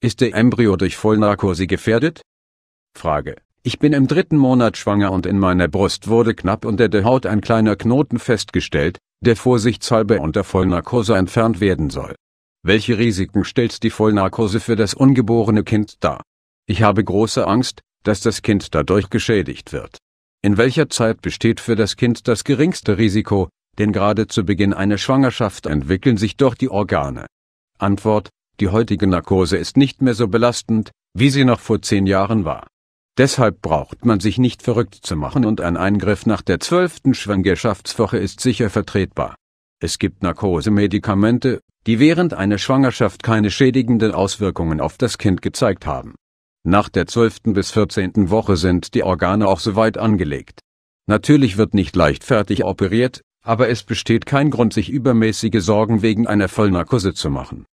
Ist der Embryo durch Vollnarkose gefährdet? Frage. Ich bin im dritten Monat schwanger und in meiner Brust wurde knapp unter der Haut ein kleiner Knoten festgestellt, der vorsichtshalber unter Vollnarkose entfernt werden soll. Welche Risiken stellt die Vollnarkose für das ungeborene Kind dar? Ich habe große Angst, dass das Kind dadurch geschädigt wird. In welcher Zeit besteht für das Kind das geringste Risiko, denn gerade zu Beginn einer Schwangerschaft entwickeln sich doch die Organe? Antwort, die heutige Narkose ist nicht mehr so belastend, wie sie noch vor zehn Jahren war. Deshalb braucht man sich nicht verrückt zu machen und ein Eingriff nach der zwölften Schwangerschaftswoche ist sicher vertretbar. Es gibt Narkosemedikamente, die während einer Schwangerschaft keine schädigenden Auswirkungen auf das Kind gezeigt haben. Nach der zwölften bis vierzehnten Woche sind die Organe auch soweit angelegt. Natürlich wird nicht leichtfertig operiert, aber es besteht kein Grund, sich übermäßige Sorgen wegen einer Vollnarkose zu machen.